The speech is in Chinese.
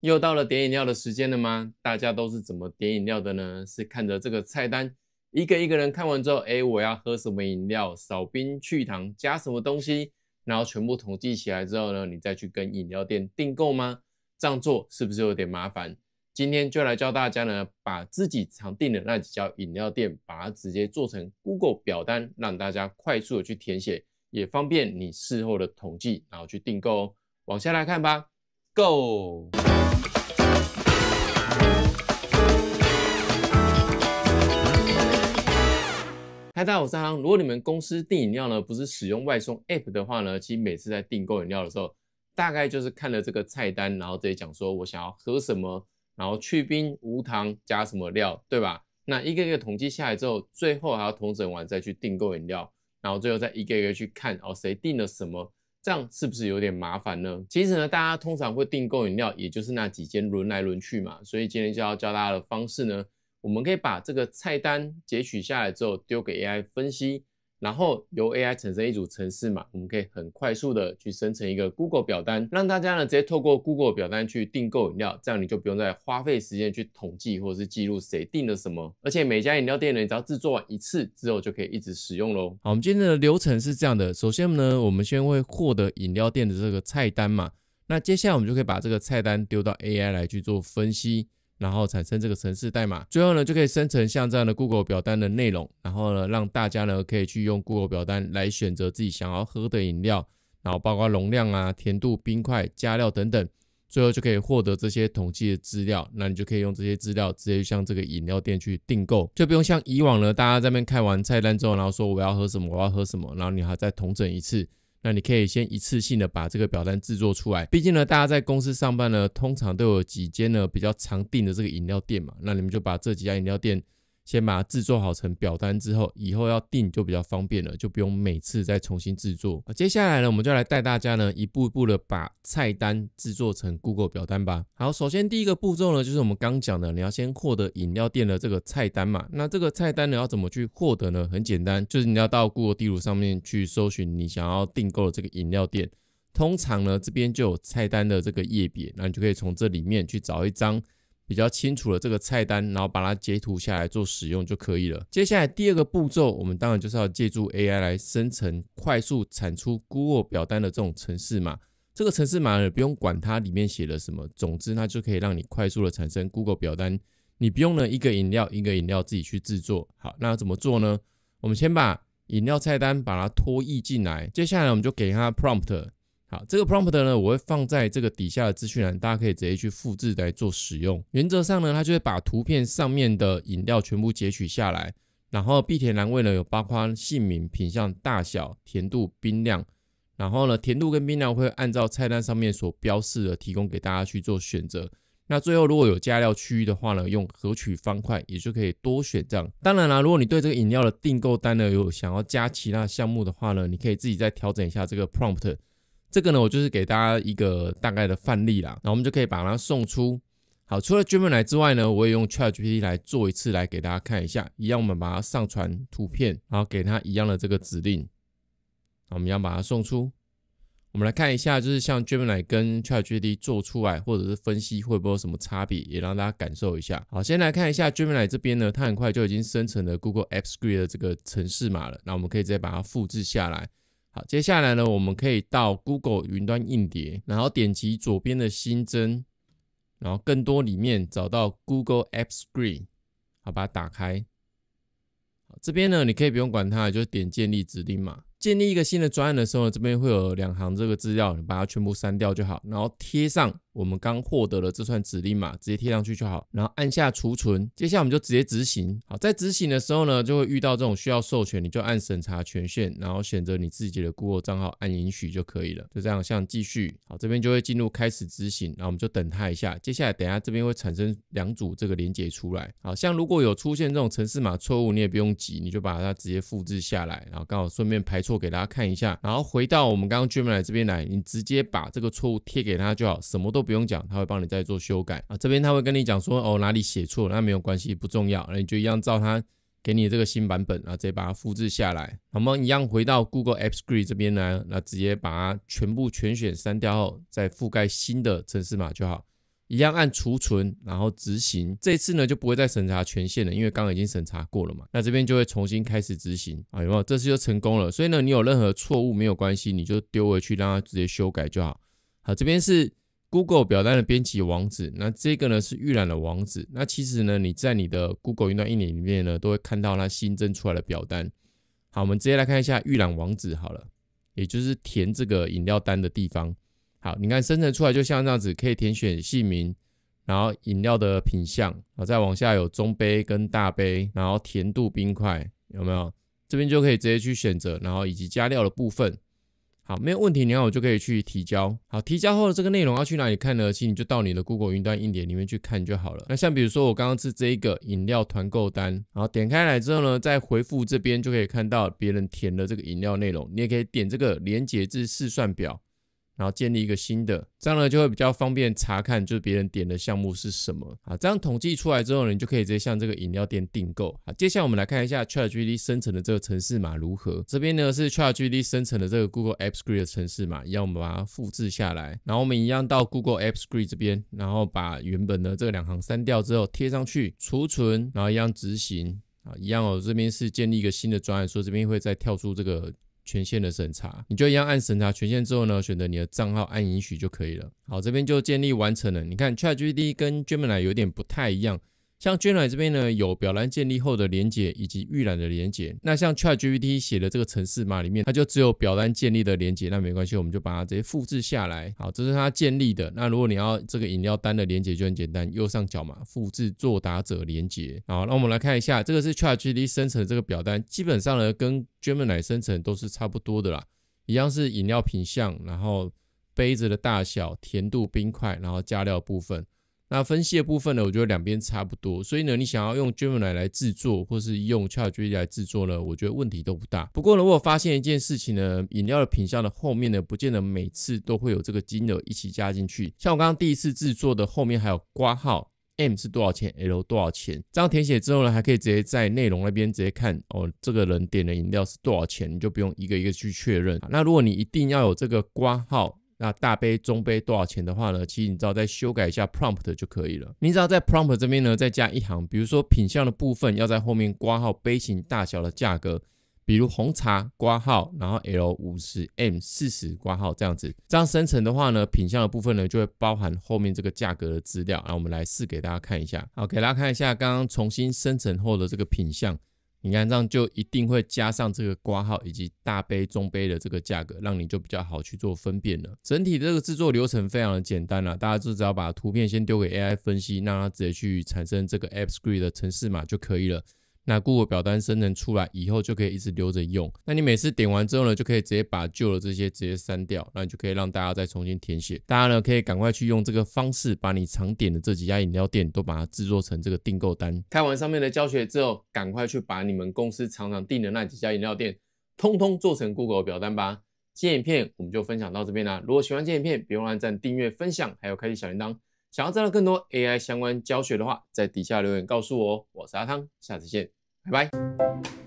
又到了点饮料的时间了吗？大家都是怎么点饮料的呢？是看着这个菜单，一个一个人看完之后，哎，我要喝什么饮料，少冰、去糖、加什么东西，然后全部统计起来之后呢，你再去跟饮料店订购吗？这样做是不是有点麻烦？今天就来教大家呢，把自己常订的那几家饮料店，把它直接做成 Google 表单，让大家快速的去填写，也方便你事后的统计，然后去订购哦。往下来看吧，Go。嗨，大家好，我是阿如果你们公司订饮料呢，不是使用外送 app 的话呢，其实每次在订购饮料的时候，大概就是看了这个菜单，然后直接讲说我想要喝什么，然后去冰、无糖、加什么料，对吧？那一个一个统计下来之后，最后还要统整完再去订购饮料，然后最后再一个一个去看哦谁订了什么，这样是不是有点麻烦呢？其实呢，大家通常会订购饮料，也就是那几间轮来轮去嘛，所以今天就要教大家的方式呢。我们可以把这个菜单截取下来之后丢给 AI 分析，然后由 AI 产生一组程式码，我们可以很快速的去生成一个 Google 表单，让大家呢直接透过 Google 表单去订购饮料，这样你就不用再花费时间去统计或者是记录谁订了什么，而且每家饮料店呢，你只要制作完一次之后就可以一直使用喽。好，我们今天的流程是这样的，首先呢，我们先会获得饮料店的这个菜单嘛，那接下来我们就可以把这个菜单丢到 AI 来去做分析。然后产生这个城市代码，最后呢就可以生成像这样的 Google 表单的内容，然后呢让大家呢可以去用 Google 表单来选择自己想要喝的饮料，然后包括容量啊、甜度、冰块、加料等等，最后就可以获得这些统计的资料。那你就可以用这些资料直接去向这个饮料店去订购，就不用像以往呢大家这边看完菜单之后，然后说我要喝什么，我要喝什么，然后你还再统整一次。那你可以先一次性的把这个表单制作出来，毕竟呢，大家在公司上班呢，通常都有几间呢比较常订的这个饮料店嘛，那你们就把这几家饮料店。先把它制作好成表单之后，以后要订就比较方便了，就不用每次再重新制作。接下来呢，我们就来带大家呢一步一步的把菜单制作成 Google 表单吧。好，首先第一个步骤呢，就是我们刚讲的，你要先获得饮料店的这个菜单嘛。那这个菜单你要怎么去获得呢？很简单，就是你要到 Google 地图上面去搜寻你想要订购的这个饮料店，通常呢这边就有菜单的这个页别，那你就可以从这里面去找一张。比较清楚了这个菜单，然后把它截图下来做使用就可以了。接下来第二个步骤，我们当然就是要借助 AI 来生成快速产出 Google 表单的这种程式码。这个程式码也不用管它里面写了什么，总之它就可以让你快速的产生 Google 表单。你不用呢一个饮料一个饮料自己去制作。好，那怎么做呢？我们先把饮料菜单把它拖译进来，接下来我们就给它 prompt。好，这个 prompt 呢，我会放在这个底下的资讯栏，大家可以直接去复制来做使用。原则上呢，它就会把图片上面的饮料全部截取下来，然后必填栏位呢有包括姓名、品相、大小、甜度、冰量。然后呢，甜度跟冰量会按照菜单上面所标示的提供给大家去做选择。那最后如果有加料区域的话呢，用可取方块也就可以多选这样。当然啦，如果你对这个饮料的订购单呢有想要加其他项目的话呢，你可以自己再调整一下这个 prompt。这个呢，我就是给大家一个大概的范例啦，那我们就可以把它送出。好，除了 Gemini 之外呢，我也用 Chat GPT 来做一次，来给大家看一下，一样我们把它上传图片，然后给它一样的这个指令，我们要把它送出。我们来看一下，就是像 Gemini 跟 Chat GPT 做出来，或者是分析会不会有什么差别，也让大家感受一下。好，先来看一下 Gemini 这边呢，它很快就已经生成了 Google Apps c r i p t 的这个程式码了，那我们可以直接把它复制下来。好，接下来呢，我们可以到 Google 云端硬碟，然后点击左边的新增，然后更多里面找到 Google Apps c r e e n 好把它打开。好，这边呢，你可以不用管它，就点建立指令码。建立一个新的专案的时候，这边会有两行这个资料，你把它全部删掉就好，然后贴上。我们刚获得了这串指令码，直接贴上去就好，然后按下储存。接下来我们就直接执行。好，在执行的时候呢，就会遇到这种需要授权，你就按审查权限，然后选择你自己的 Google 账号，按允许就可以了。就这样，像继续。好，这边就会进入开始执行，然后我们就等它一下。接下来等下这边会产生两组这个连接出来。好像如果有出现这种城市码错误，你也不用急，你就把它直接复制下来，然后刚好顺便排错给大家看一下。然后回到我们刚刚 i n 来这边来，你直接把这个错误贴给他就好，什么都。不用讲，他会帮你再做修改啊。这边他会跟你讲说，哦，哪里写错，那没有关系，不重要，那你就一样照他给你这个新版本，然后直接把它复制下来。我们一样回到 Google Apps c r e e 这边呢，那直接把它全部全选删掉后，再覆盖新的城市码就好。一样按储存，然后执行。这次呢就不会再审查权限了，因为刚刚已经审查过了嘛。那这边就会重新开始执行啊，有没有？这次就成功了。所以呢，你有任何错误没有关系，你就丢回去让他直接修改就好。好，这边是。Google 表单的编辑网址，那这个呢是预览的网址。那其实呢，你在你的 Google 云端一年里面呢，都会看到它新增出来的表单。好，我们直接来看一下预览网址好了，也就是填这个饮料单的地方。好，你看生成出来就像这样子，可以填选姓名，然后饮料的品然后再往下有中杯跟大杯，然后甜度、冰块有没有？这边就可以直接去选择，然后以及加料的部分。好，没有问题，然后我就可以去提交。好，提交后的这个内容要去哪里看呢？其实你就到你的 Google 云端硬点里面去看就好了。那像比如说我刚刚是这一个饮料团购单，然后点开来之后呢，在回复这边就可以看到别人填的这个饮料内容。你也可以点这个连接至试算表。然后建立一个新的，这样呢就会比较方便查看，就是别人点的项目是什么啊。这样统计出来之后呢，你就可以直接向这个饮料店订购啊。接下来我们来看一下 ChartGPT 生成的这个城市码如何。这边呢是 ChartGPT 生成的这个 Google Apps s c r i e 的城市码，要我们把它复制下来。然后我们一样到 Google Apps s c r i e 这边，然后把原本的这两行删掉之后贴上去，储存，然后一样执行啊，一样哦。这边是建立一个新的专案，说这边会再跳出这个。权限的审查，你就一样按审查权限之后呢，选择你的账号按允许就可以了。好，这边就建立完成了。你看 c h a t g p t 跟 Gemini 有点不太一样。像娟奶这边呢，有表单建立后的连接以及预览的连接。那像 ChatGPT 写的这个程式码里面，它就只有表单建立的连接，那没关系，我们就把它直接复制下来。好，这是它建立的。那如果你要这个饮料单的连接就很简单，右上角嘛，复制作答者连接。好，那我们来看一下，这个是 ChatGPT 生成这个表单，基本上呢跟 g e m n 奶生成都是差不多的啦，一样是饮料品项，然后杯子的大小、甜度、冰块，然后加料部分。那分析的部分呢，我觉得两边差不多，所以呢，你想要用 Gemini 来制作，或是用 ChatGPT 来制作呢，我觉得问题都不大。不过，如果发现一件事情呢，饮料的品相的后面呢，不见得每次都会有这个金额一起加进去。像我刚刚第一次制作的后面还有挂号，M 是多少钱，L 多少钱，这样填写之后呢，还可以直接在内容那边直接看哦，这个人点的饮料是多少钱，你就不用一个一个去确认。那如果你一定要有这个挂号，那大杯、中杯多少钱的话呢？其实你只要再修改一下 prompt 就可以了。你只要在 prompt 这边呢，再加一行，比如说品相的部分要在后面挂号杯型大小的价格，比如红茶挂号，然后 L 五十、M 四十挂号这样子。这样生成的话呢，品相的部分呢就会包含后面这个价格的资料。然后我们来试给大家看一下。好，给大家看一下刚刚重新生成后的这个品相。你看，这样就一定会加上这个挂号以及大杯、中杯的这个价格，让你就比较好去做分辨了。整体这个制作流程非常的简单了，大家就只要把图片先丢给 AI 分析，让它直接去产生这个 App Screen 的程式码就可以了。那 Google 表单生成出来以后，就可以一直留着用。那你每次点完之后呢，就可以直接把旧的这些直接删掉，那你就可以让大家再重新填写。大家呢，可以赶快去用这个方式，把你常点的这几家饮料店都把它制作成这个订购单。看完上面的教学之后，赶快去把你们公司常常订的那几家饮料店，通通做成 Google 表单吧。今天影片我们就分享到这边啦。如果喜欢今天影片，别忘按赞、订阅、分享，还有开启小铃铛。想要知道更多 AI 相关教学的话，在底下留言告诉我。我是阿汤，下次见。拜拜。